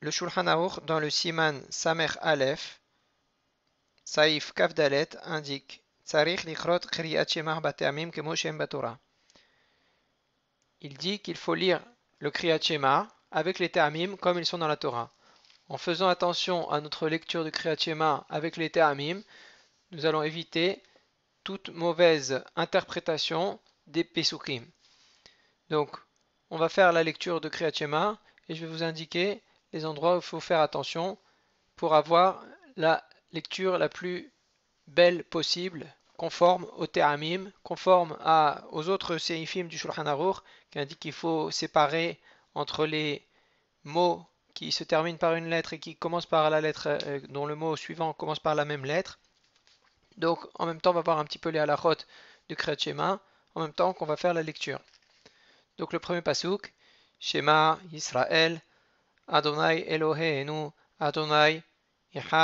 le Shulchan dans le Siman Samer Aleph, Saif Kafdalet indique Il dit qu'il faut lire le Kriyat Shema avec les Teamim comme ils sont dans la Torah. En faisant attention à notre lecture du Kriyat Shema avec les Teamim, nous allons éviter toute mauvaise interprétation des Pesukim. Donc, on va faire la lecture de Kriyat Shema et je vais vous indiquer les endroits où il faut faire attention pour avoir la lecture la plus belle possible, conforme au Théramim, conforme à, aux autres séifim du Shulchan Aruch, qui indique qu'il faut séparer entre les mots qui se terminent par une lettre et qui commencent par la lettre, euh, dont le mot suivant commence par la même lettre. Donc en même temps, on va voir un petit peu les halachot du Kret Shema, en même temps qu'on va faire la lecture. Donc le premier pasouk, Shema Israël, Adonai Eloheinu, Adonai Ihad.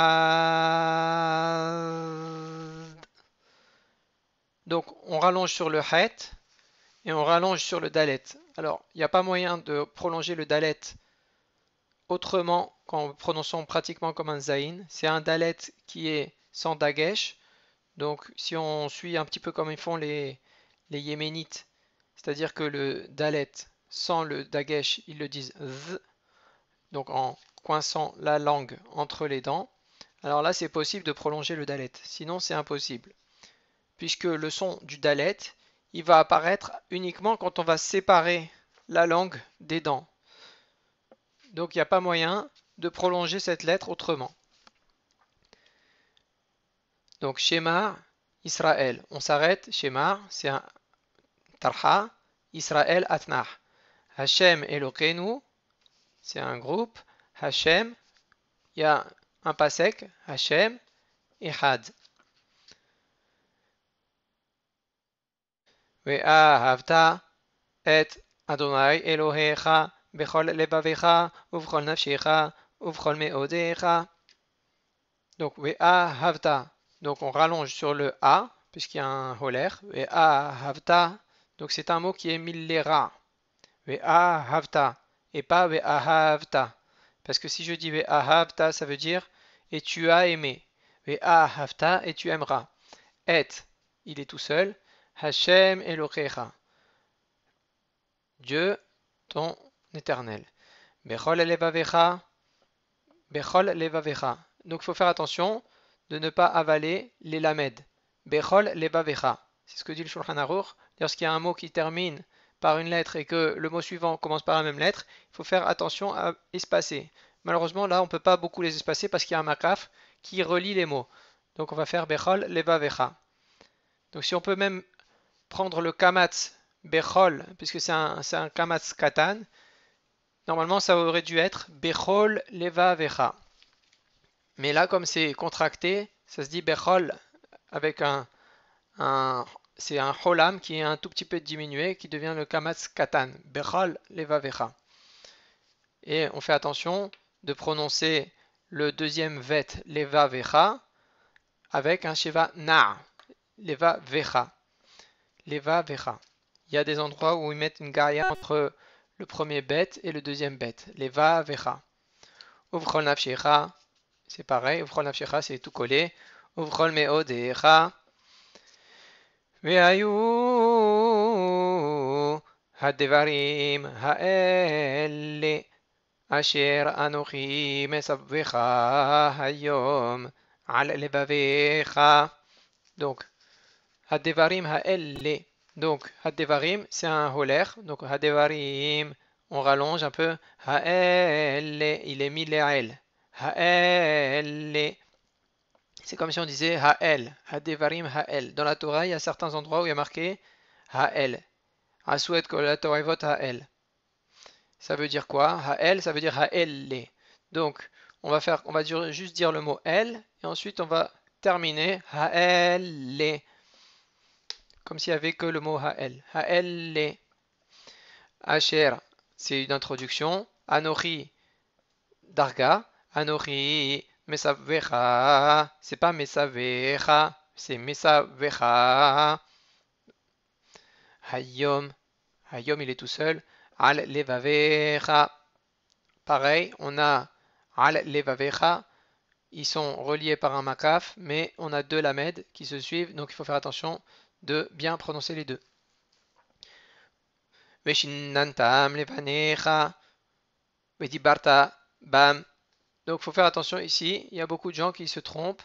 Donc on rallonge sur le Het et on rallonge sur le Dalet. Alors il n'y a pas moyen de prolonger le Dalet autrement qu'en prononçant pratiquement comme un Zain. C'est un Dalet qui est sans Dagesh. Donc si on suit un petit peu comme ils font les, les Yéménites, c'est-à-dire que le Dalet sans le Dagesh, ils le disent Z donc en coinçant la langue entre les dents, alors là c'est possible de prolonger le dalet, sinon c'est impossible. Puisque le son du dalet, il va apparaître uniquement quand on va séparer la langue des dents. Donc il n'y a pas moyen de prolonger cette lettre autrement. Donc Shemar, Israël. On s'arrête, Shemar, c'est un Tarha, Israël, Atnah. Hachem Elokeinu, c'est un groupe, Hachem, il y a un pasek, Hachem et Had. Havta, et Adonai Elohecha bechol lebavecha uvchol nafshecha uvchol meodecha. Donc havta. Donc on rallonge sur le a puisqu'il y a un holaire. havta. Donc c'est un mot qui est millera. Havta et pas Ve'ahavta. Parce que si je dis Ve'ahavta, ça veut dire et tu as aimé. Ve'ahavta et tu aimeras. Et, il est tout seul. Hashem Elokecha. Dieu, ton éternel. Bechol levavecha. Bechol levavecha. Donc il faut faire attention de ne pas avaler les lamed. Bechol levavecha. C'est ce que dit le Shulchan Aruch. Lorsqu'il y a un mot qui termine par une lettre et que le mot suivant commence par la même lettre, il faut faire attention à espacer. Malheureusement, là, on ne peut pas beaucoup les espacer parce qu'il y a un makaf qui relie les mots. Donc, on va faire Bechol, Leva, Vecha. Donc, si on peut même prendre le Kamatz, Bechol, puisque c'est un, Kamatz Katan, normalement, ça aurait dû être Bechol, Leva, Vecha. Mais là, comme c'est contracté, ça se dit Bechol avec un, un c'est un holam qui est un tout petit peu diminué, qui devient le kamatz katan, leva levavecha. Et on fait attention de prononcer le deuxième vet, levavecha, avec un sheva na, leva Levavecha. Il y a des endroits où ils mettent une gaïa entre le premier bet et le deuxième bet, levavecha. Ouvrol nafshecha, c'est pareil, ouvrol nafshecha, c'est tout collé. Uvrol meodecha. Ha devarim Hadevarim achère anorim, mais ça veut que Donc, ha devarim ha elle. Donc, ha c'est un holer. Donc, Hadevarim on rallonge un peu. Il est mille à elle. C'est comme si on disait Ha'el, Hadevarim Ha'el. Dans la Torah, il y a certains endroits où il y a marqué Ha'el. que la Torah vote Ha'el. Ça veut dire quoi Ha'el, ça veut dire Ha'el Donc, on va, faire, on va juste dire le mot El et ensuite on va terminer Ha'el Comme s'il n'y avait que le mot Ha'el. Ha'el Asher, c'est une introduction. Anori, Darga. Anori, vecha, C'est pas vecha, c'est vecha. Hayom. Hayom, il est tout seul. Al levavecha. Pareil, on a al levavecha. Ils sont reliés par un makaf, mais on a deux lamed qui se suivent, donc il faut faire attention de bien prononcer les deux. Veshinantam levanecha. Vedibarta bam. Donc, faut faire attention ici. Il y a beaucoup de gens qui se trompent.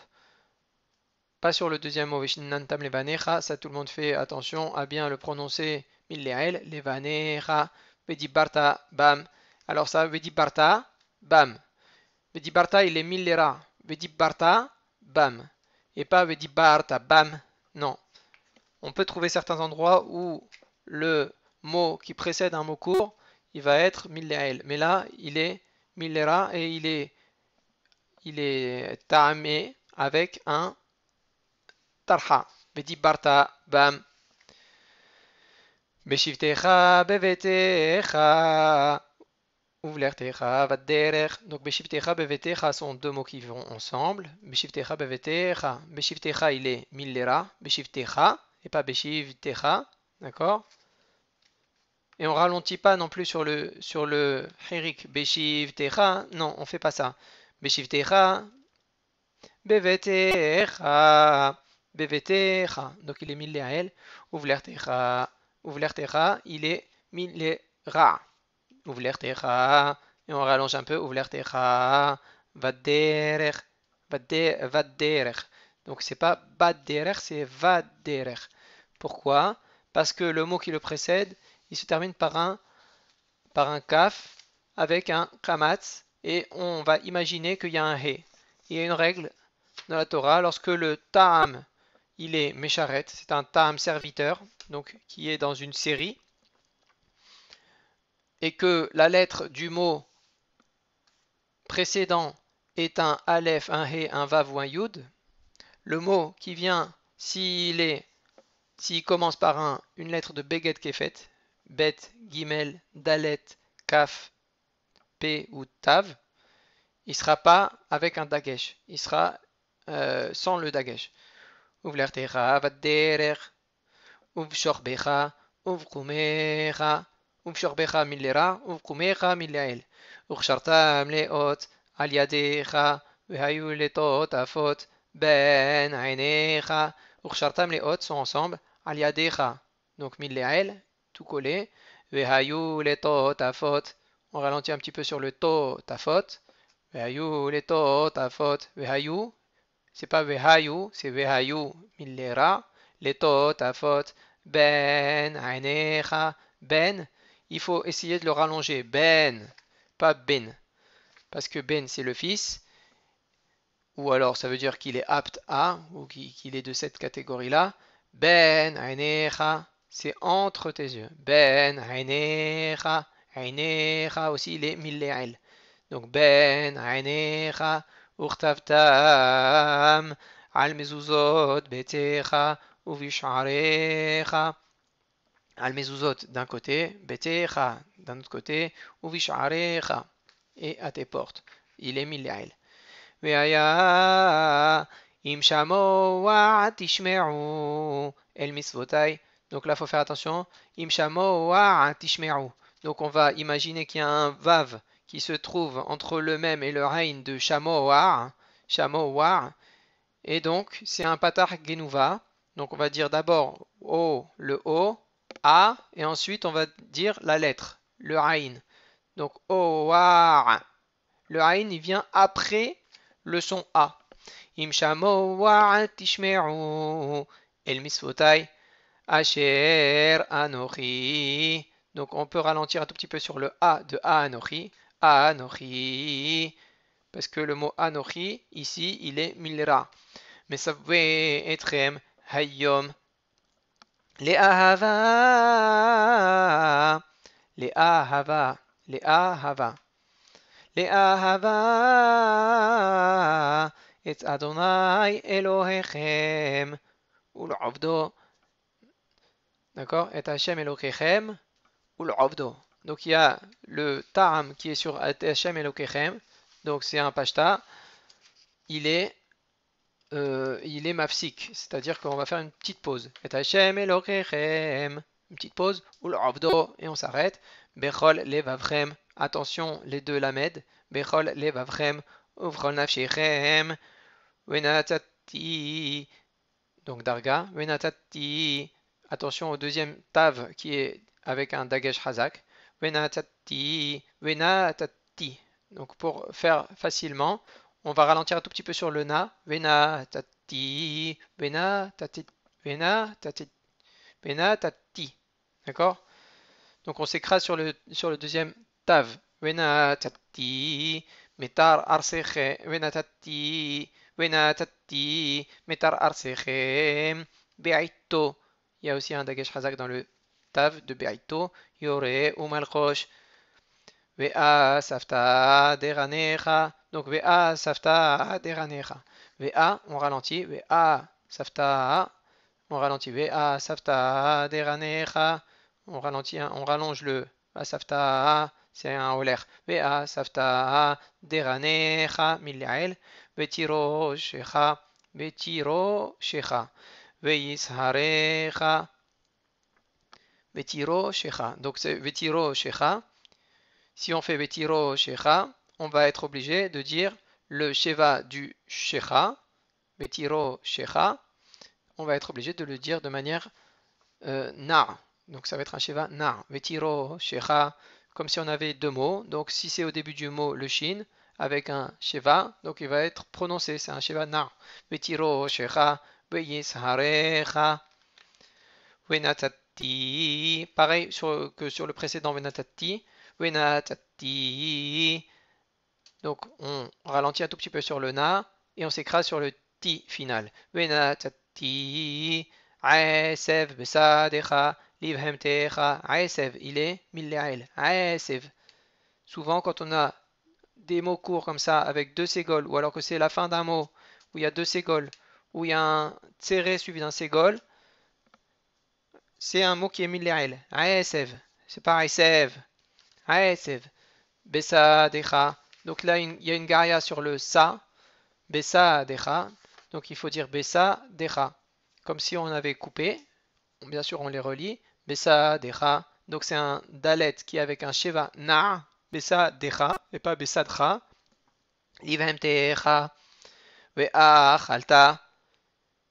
Pas sur le deuxième mot. Nantam levanecha. Ça, tout le monde fait attention à bien le prononcer. Milleael. Levanecha. Vedi barta. Bam. Alors, ça, Vedi barta. Bam. Vedi barta, il est millera. Vedi barta. Bam. Et pas Vedi barta. Bam. Non. On peut trouver certains endroits où le mot qui précède un mot court, il va être milleael. Mais là, il est millera et il est il est tamé avec un tarha. dit barta bam. Beshivtecha bevetecha. Ouvlertecha vadderer. Donc beshivtecha bevetecha sont deux mots qui vont ensemble. Beshivtecha bevetecha. Beshivtecha il est millera. Beshivtecha et pas beshivtecha. D'accord et on ralentit pas non plus sur le sur le beshiv Non, on fait pas ça. Beshivtecha, Bevetecha, Bevetecha. Donc il est mille à elle. Ouvlertecha, il est mille ra. Ouvlertecha. Et on rallonge un peu. Ouvlertecha, Vadder Vaderer. Donc c'est pas Baderer, c'est vaderech. Pourquoi Parce que le mot qui le précède, il se termine par un, par un kaf avec un kamatz et on va imaginer qu'il y a un he ». Il y a une règle dans la Torah, lorsque le ta'am, il est mécharet, c'est un ta'am serviteur, donc qui est dans une série, et que la lettre du mot précédent est un aleph, un he », un vav ou un yud, le mot qui vient, s'il est, s'il commence par un, une lettre de beget kefet, bet, gimel, dalet, kaf, P ou Tav, il sera pas avec un Dagesh, il sera euh, sans le Dagesh. Ouvlertecha, vadderer, ouvshorbecha, ouvkumecha, ouvshorbecha millera, ouvkumecha millael, ouvshartam leot, aliadecha, vehayu letot afot, ben ainecha, ouvshartam leot sont ensemble, aliadecha, donc millael, tout collé, vehayu letot afot, on ralentit un petit peu sur le to, ta faute. Vehayu, le to, ta faute. Vehayu, c'est pas vehayu, c'est vehayu, millera. Le to, ta faute. Ben, ainecha, ben. Il faut essayer de le rallonger. Ben, pas ben. Parce que ben, c'est le fils. Ou alors, ça veut dire qu'il est apte à, ou qu'il est de cette catégorie-là. Ben, aïnéra, c'est entre tes yeux. Ben, aïnéra, Ainecha aussi, il est Donc, ben, ainecha, urtavtam, al mezuzot, betecha, uvisharecha. Al mezuzot d'un côté, betecha d'un autre côté, uvisharecha. Et à tes portes, il est milléel. Veaya, imshamo wa tishmeru, el misvotai. Donc là, faut faire attention. imshamo wa tishmeru. Donc on va imaginer qu'il y a un vav qui se trouve entre le même et le règne de Shamoar. Shamoar. Et donc c'est un patar genuva. Donc on va dire d'abord O, le O, A, et ensuite on va dire la lettre, le ra'in. Donc Oar. Le ra'in il vient après le son A. Im tishmeru el misvotai asher anochi donc on peut ralentir un tout petit peu sur le A de A Anori. Parce que le mot Anochi, ici, il est Milra. Mais ça veut être hayom. Les ahava. Les ahava. Les ahava. Les ahava. Et Adonai Elohechem. Ou D'accord Et Hachem Elohechem ou Donc il y a le Ta'am qui est sur Hashem Elokechem, donc c'est un Pashta, il est, euh, il est mafsik, c'est-à-dire qu'on va faire une petite pause. Et Hashem Elokechem, une petite pause, ou et on s'arrête. Bechol Levavrem, attention les deux lamed, Bechol Levavrem, Uvrol Nafshechem, Wenatati, donc Darga, Wenatati, attention au deuxième Tav qui est avec un dagesh hazak. Vena Tati Donc pour faire facilement, on va ralentir un tout petit peu sur le na. Vena Vena Vena Tati Vena Tati D'accord Donc on s'écrase sur le, sur le deuxième tav. Vena Tati metar arseche, Vena Tati metar arseche, beaito. Il y a aussi un dagesh hazak dans le Tav de Baito, Yore ou Malchosh. Ve'a Safta Deranecha. Donc Ve'a Safta Deranecha. Ve'a, on ralentit. Ve'a Safta. On ralentit. Ve'a Safta Deranecha. On ralentit, hein, on rallonge le. Ve'a Safta. C'est un Oler. Ve'a Safta Deranecha. miliael Ve'tiro Shecha. Ve'tiro Shecha. Harecha Vetiro Shecha. Donc c'est Vetiro Shecha. Si on fait Vetiro Shecha, on va être obligé de dire le Sheva du Shecha. Vetiro Shecha. On va être obligé de le dire de manière euh, na. Donc ça va être un Sheva na. Vetiro Shecha. Comme si on avait deux mots. Donc si c'est au début du mot le Shin avec un Sheva, donc il va être prononcé. C'est un Sheva Na. Vetiro Shecha. Veyisharecha. Venatat Pareil que sur le précédent Venatati. Venatati. Donc on ralentit un tout petit peu sur le na et on s'écrase sur le ti final. Venatati. Aesev besadecha livhemtecha. Aesev. Il est mille'el. Aesev. Souvent quand on a des mots courts comme ça avec deux ségoles ou alors que c'est la fin d'un mot où il y a deux ségoles où il y a un tséré suivi d'un ségol, c'est un mot qui est mis Aesev. C'est pareil, sev. Aesev. Bessa, Decha. Donc là, il y a une garia sur le sa. Bessa, Decha. Donc il faut dire besa Decha. Comme si on avait coupé. Bien sûr, on les relie. Besa Decha. Donc c'est un dalet qui avec un sheva na. Besa Decha. Et pas Bessa, Decha. Livem, techa. Ve'ach, alta.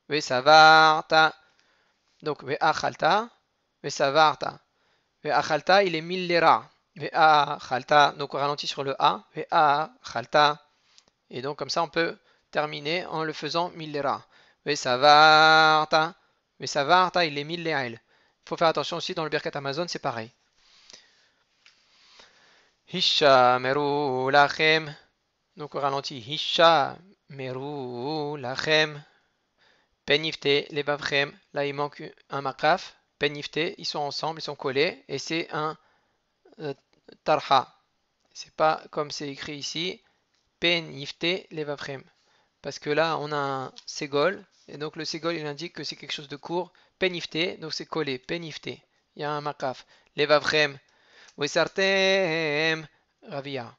Ve'savarta. Donc, ve ve'savarta. khalta il est mille lera. khalta donc on ralentit sur le A. khalta Et donc, comme ça, on peut terminer en le faisant mille savarta. Ve savarta. il est mille Il faut faire attention aussi dans le Birkat Amazon, c'est pareil. Hisha meru lachem. Donc on ralentit. Hisha meru lachem. Penifté, les là il manque un makraf. Penifté, ils sont ensemble, ils sont collés, et c'est un euh, tarha. C'est pas comme c'est écrit ici, Penifté, les Parce que là, on a un segol, et donc le segol il indique que c'est quelque chose de court. Penifté, donc c'est collé, Penifté. Il y a un makraf. Les Bavrem, Wesartem, Ravia.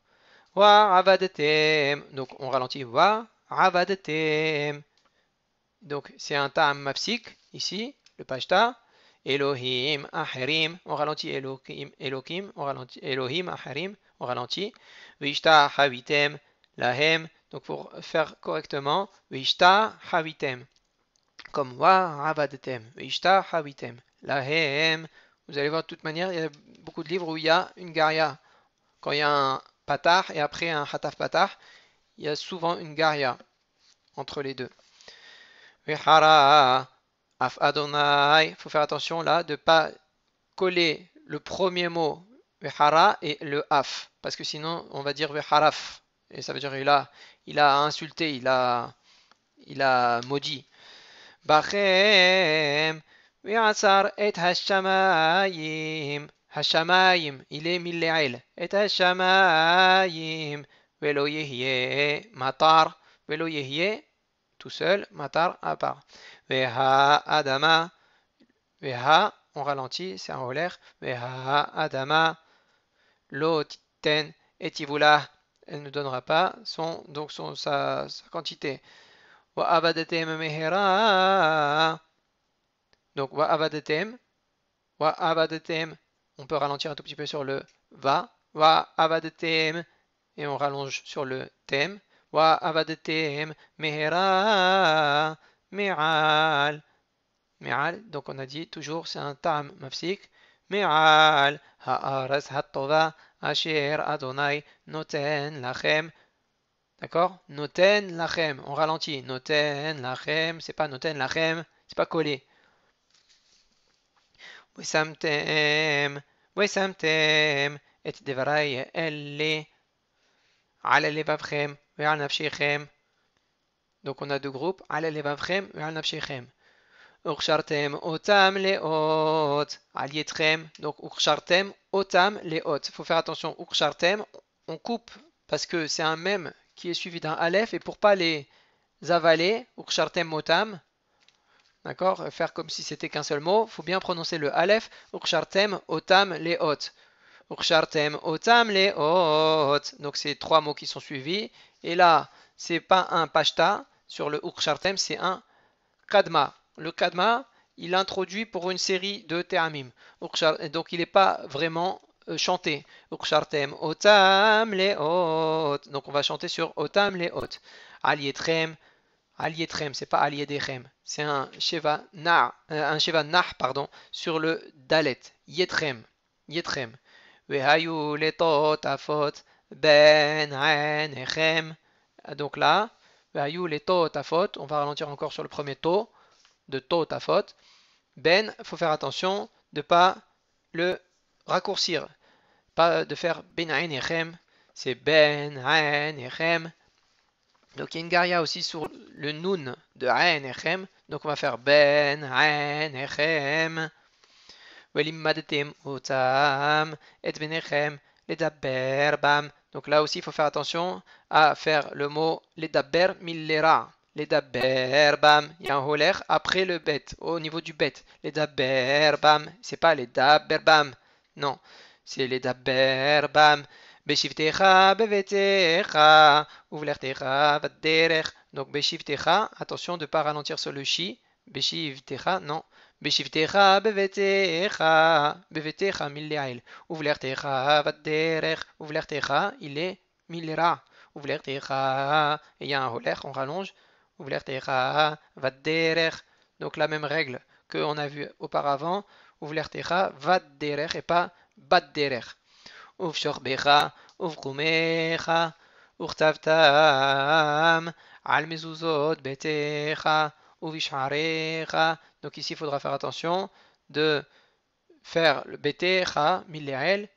Wa, Avadetem. Donc on ralentit, Wa, Avadetem. Donc c'est un ta'am mafsik, ici, le pashta. Elohim, aherim, on ralentit Elohim, Elohim, on ralentit Elohim, aherim, on ralentit. Vishta, Havitem, Lahem. Donc pour faire correctement, Vishta, Havitem. Comme Wa, rabadetem. Vishta, Havitem, Lahem. Vous allez voir de toute manière, il y a beaucoup de livres où il y a une garia. Quand il y a un patah et après un hataf patah, il y a souvent une garia entre les deux. Vihara Af Adonai. Il faut faire attention là de ne pas coller le premier mot Vihara et le Af. Parce que sinon, on va dire Viharaf. Et ça veut dire il a, il a insulté, il a, il a maudit. Bachem Vihatsar et Hashamayim. Hashamayim, il est Mille'il. Et Hashamayim. Velo Matar. Velo tout seul, matar à part. Veha adama, veha, on ralentit, c'est un roller. Veha adama, l'otiten etivula, elle ne donnera pas son, donc son, sa, sa quantité. Wa abadetem mehera. Donc wa abadetem, wa thème on peut ralentir un tout petit peu sur le va, wa thème et on rallonge sur le thème. وعبدتهم مهرا معال معال donc on a dit toujours c'est un tam mafsik معال הארץ הטובה אשר Adonai noten D'accord Noten lachem. On ralentit. Noten lachem. C'est pas noten lachem. C'est pas collé. we samtem Et devaray elle. Ala donc on a deux groupes. Ala levavchem ve'al nafshechem. otam leot. Alietrem. Donc urshartem otam leot. Il faut faire attention. Urshartem, on coupe parce que c'est un même qui est suivi d'un aleph et pour pas les avaler, urshartem otam. D'accord Faire comme si c'était qu'un seul mot. faut bien prononcer le aleph. Urshartem otam leot. Urshartem otam leot. Donc c'est trois mots qui sont suivis et là, c'est pas un pashta sur le Ukshartem, c'est un kadma. Le kadma, il introduit pour une série de teramim. Donc il n'est pas vraiment euh, chanté. Ukshartem, otam leot. Donc on va chanter sur otam leot. Alietrem, alietrem, c'est pas aliedechem. C'est un sheva nah, euh, un sheva nah, pardon, sur le dalet. Yetrem, yetrem. Vehayu afot. Ben, Ren, Echem. Donc là, On va ralentir encore sur le premier To, de To faute Ben, faut faire attention de pas le raccourcir. Pas de faire Ben, Ren, Echem. C'est Ben, Ren, Echem. Donc il y a une aussi sur le Nun de Ren, Donc on va faire Ben, Ren, otam et benechem. Donc là aussi, il faut faire attention à faire le mot daber millera. Ledaber bam, il y a un holer après le bet, au niveau du bet. L'edaber bam, c'est pas l'edaber bam, non, c'est l'edaber bam. Beshivtecha, bevetecha, ouvlertecha, vaderech. Donc beshivtecha, attention de ne pas ralentir sur le chi. Beshivtecha, non. Beshiv techa, bevet mil bevet techa, mille ailes. Ouvler techa, vat ouvler il est mille il y a un on rallonge. Ouvler techa, vat donc la même règle que on a vue auparavant. Ouvler techa, vat et pas bat derech. Ouvchor becha, ouvkoumecha, oukhtavtam, almezuzot betecha. Donc ici, il faudra faire attention de faire le betecha, milleel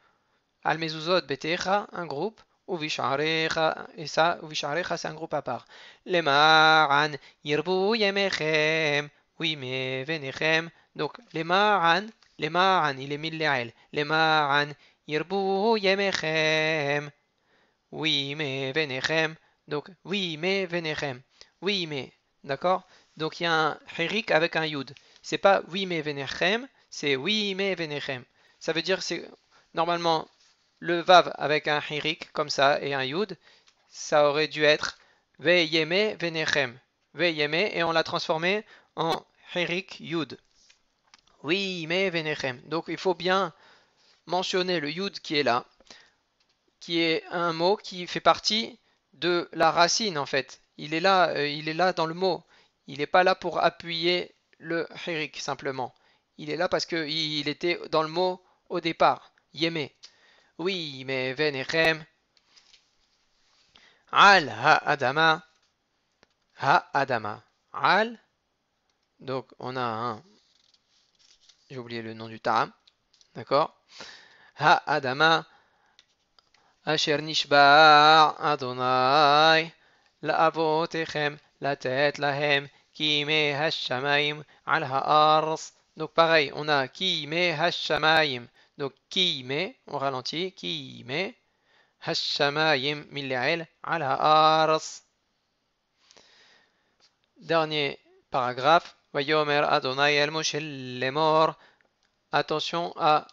al mezuzot betecha, un groupe, ou et ça, ou c'est un groupe à part. maran yirbu yemechem, oui mais venechem. Donc, les maran il est Le Maran yirbu yemechem, oui mais venechem. Donc, oui mais venechem, oui mais, d'accord donc il y a un Hirik avec un Yud. C'est pas oui mais venechem, c'est oui mais venechem. Ça veut dire c'est normalement le Vav avec un herik comme ça et un Yud, ça aurait dû être Veyeme venechem. Veyeme et on l'a transformé en Hirik Yud. Oui mais venechem. Donc il faut bien mentionner le Yud qui est là, qui est un mot qui fait partie de la racine en fait. Il est là, euh, il est là dans le mot. Il n'est pas là pour appuyer le hirik simplement. Il est là parce qu'il était dans le mot au départ. Yemé »« Oui, mais venechem. Al ha adama. Ha adama. Al. Donc on a un. J'ai oublié le nom du taram, D'accord Ha adama. Asher nishba adonai. La avotechem. « La tête, la لَهِمْ كِيمِ هَشَّمَيْم Al Haars. Donc pareil, on a Kimé Hashamayim. Donc Kimé, on ralentit, Kimé Hashamayim Milla'el al Ha'ars. Dernier paragraphe. Vayomer Adonai El Lemor. Attention à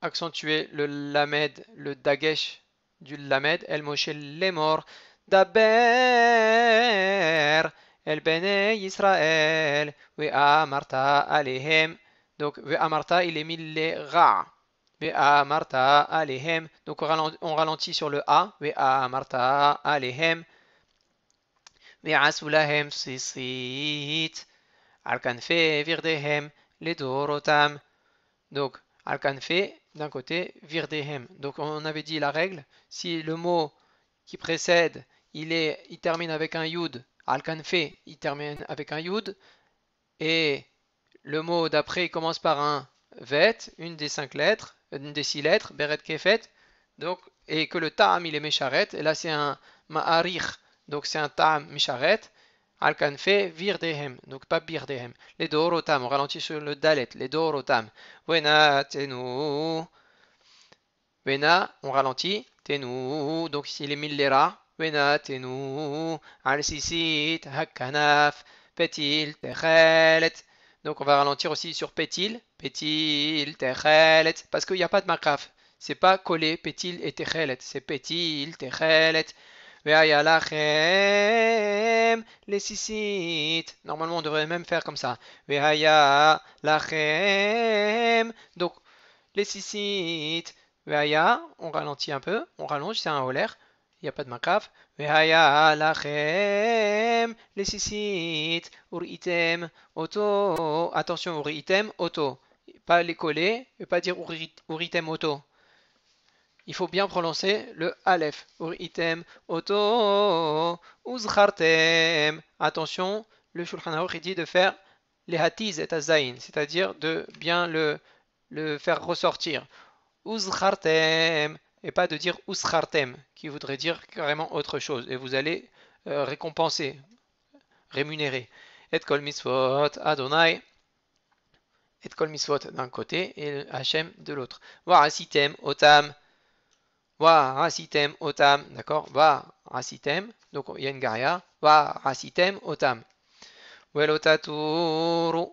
accentuer le Lamed, le Dagesh du Lamed El les Lemor daber el bene Israel ve amarta alehem. Donc ve amarta, il est mille ra. Ve amarta alehem. Donc on ralentit sur le a. Ve amarta alehem. Ve Sulahem sisit. Al kanfe virdehem le dorotam. Donc al d'un côté, virdehem. Donc on avait dit la règle. Si le mot qui précède, il, est, il termine avec un yud. Al-Kanfe, il termine avec un yud. Et le mot d'après commence par un vet, une des cinq lettres, une des six lettres, beret kefet. Donc, et que le ta'am, il est mesharet. Et là, c'est un ma'arich. Donc, c'est un ta'am mesharet. Al-Kanfe, virdehem. Donc, pas birdehem. Les dorotam. On ralentit sur le dalet. Les dorotam. Wena tenu. Wena, on ralentit donc دونك les lira, VENA, TENU AL SISIT, HAKANAF PETIL, TECHELET Donc on va ralentir aussi sur PETIL PETIL, techelet, parce qu'il n'y a pas de makaf. C'est pas collé PETIL et techelet, c'est PETIL techelet. LACHEM les SISIT, Normalement on devrait même faire comme ça. LACHEM Donc les SISIT on ralentit un peu, on rallonge, c'est un holaire, il n'y a pas de main auto. Attention, auto. Pas les coller, et pas dire auto. Il faut bien prononcer le aleph. auto, Attention, le Shulchan Aruch dit de faire les hatiz et azain, c'est-à-dire de bien le, le faire ressortir. Uzhartem et pas de dire oushartem qui voudrait dire carrément autre chose et vous allez euh, récompenser, rémunérer. Et kol misvot Adonai et kol misvot d'un côté et HM de l'autre. asitem otam Racitem otam d'accord va Racitem donc il y a une garia otam Velotaturu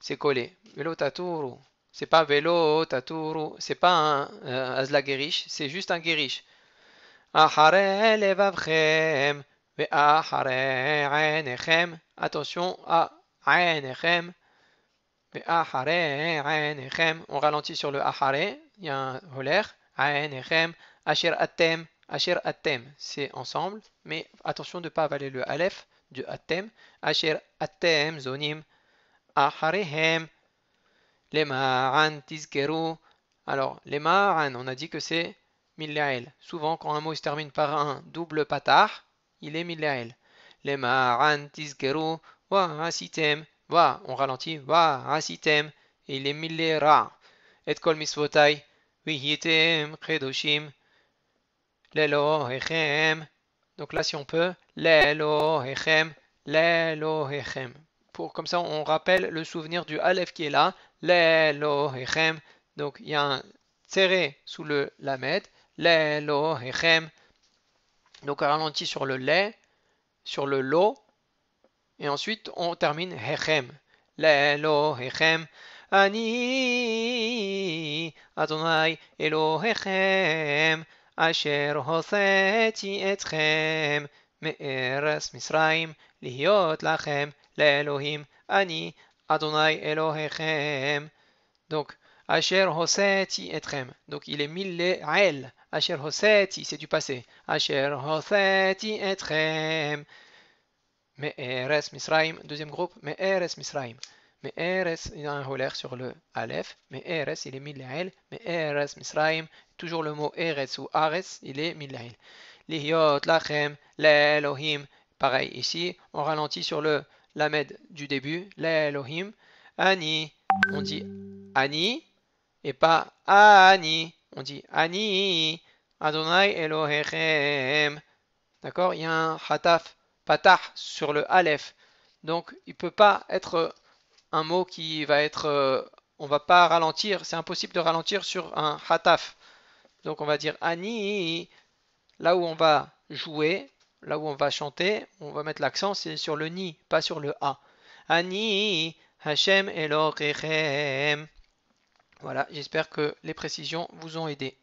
c'est collé Velotaturu c'est pas Velo, Taturu, c'est pas un euh, Azla Guériche, c'est juste un Guériche. Ah, attention à Ainechem. On ralentit sur le Ahare, il y a un holaire. Ainechem, Asher Atem, Asher Atem, c'est ensemble, mais attention de ne pas avaler le alef du Atem. Asher Atem, Zonim, Aharehem. Les Alors, les on a dit que c'est millael. Souvent, quand un mot se termine par un double patar, il est millael. Les tizkeru wa asitem. Va, on ralentit. Va, asitem. il est millera. Et kol misvotai. Vihitem kedoshim. Lelo Donc là, si on peut, lelo echem. Lelo echem pour comme ça on rappelle le souvenir du Aleph qui est là, l'Elohechem. Donc il y a un serré sous le Lamed, l'Elohechem. Donc on ralenti sur le lait, sur le lo, et ensuite on termine Hechem. L'Elohechem. Ani Adonai Elohechem. Asher Hoseti Etchem. Me'eres Misraim. Liot Lachem l'Elohim, Ani, Adonai Elohechem. Donc, Asher Hoseti Etrem. Donc, il est mille ailes. Asher Hoseti, c'est du passé. Asher Hoseti Etrem. Mais Eres Misraim, deuxième groupe, mais Eres Misraim. Mais il y a un relais sur le Aleph. Mais il est Millael. Mais Eres Misraim, toujours le mot Eres ou Ares, il est ailes. Lihyot Lachem, l'Elohim. Pareil ici, on ralentit sur le Lamed, du début, la Elohim, Ani. On dit Ani et pas Ani. On dit Ani, Adonai Elohechem. D'accord Il y a un hataf, patah sur le aleph. Donc il ne peut pas être un mot qui va être. Euh, on va pas ralentir, c'est impossible de ralentir sur un hataf. Donc on va dire Ani, là où on va jouer, là où on va chanter, on va mettre l'accent, c'est sur le ni, pas sur le a. Ani, Hashem Elohim. Voilà, j'espère que les précisions vous ont aidé.